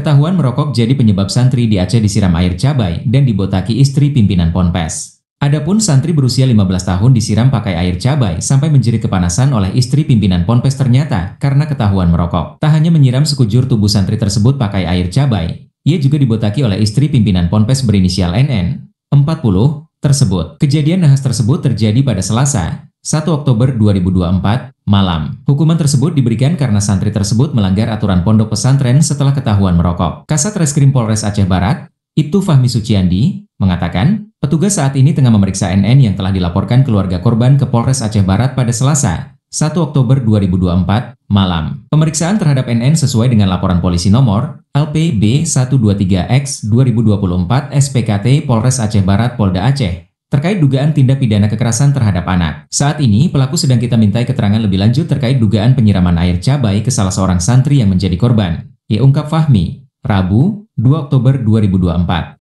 Ketahuan merokok jadi penyebab santri di Aceh disiram air cabai dan dibotaki istri pimpinan Ponpes. Adapun santri berusia 15 tahun disiram pakai air cabai sampai menjadi kepanasan oleh istri pimpinan Ponpes ternyata karena ketahuan merokok. Tak hanya menyiram sekujur tubuh santri tersebut pakai air cabai, ia juga dibotaki oleh istri pimpinan Ponpes berinisial NN, 40, tersebut. Kejadian nahas tersebut terjadi pada Selasa, 1 Oktober 2024, malam. Hukuman tersebut diberikan karena santri tersebut melanggar aturan pondok pesantren setelah ketahuan merokok. Kasat Reskrim Polres Aceh Barat, Ibtu Fahmi Suciandi, mengatakan, petugas saat ini tengah memeriksa NN yang telah dilaporkan keluarga korban ke Polres Aceh Barat pada Selasa, 1 Oktober 2024, malam. Pemeriksaan terhadap NN sesuai dengan laporan polisi nomor LPB 123X 2024 SPKT Polres Aceh Barat Polda Aceh terkait dugaan tindak pidana kekerasan terhadap anak. Saat ini, pelaku sedang kita mintai keterangan lebih lanjut terkait dugaan penyiraman air cabai ke salah seorang santri yang menjadi korban. Ia ungkap Fahmi, Rabu, 2 Oktober 2024.